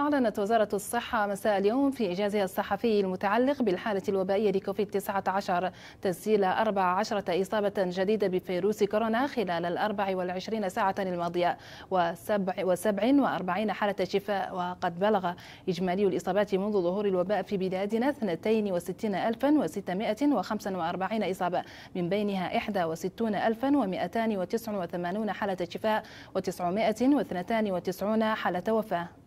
أعلنت وزارة الصحة مساء اليوم في إجازها الصحفي المتعلق بالحالة الوبائية لكوفيد 19 تسجيل 14 إصابة جديدة بفيروس كورونا خلال ال 24 ساعة الماضية و47 حالة شفاء وقد بلغ إجمالي الإصابات منذ ظهور الوباء في بلادنا 62645 إصابة من بينها 61289 حالة شفاء و992 حالة وفاة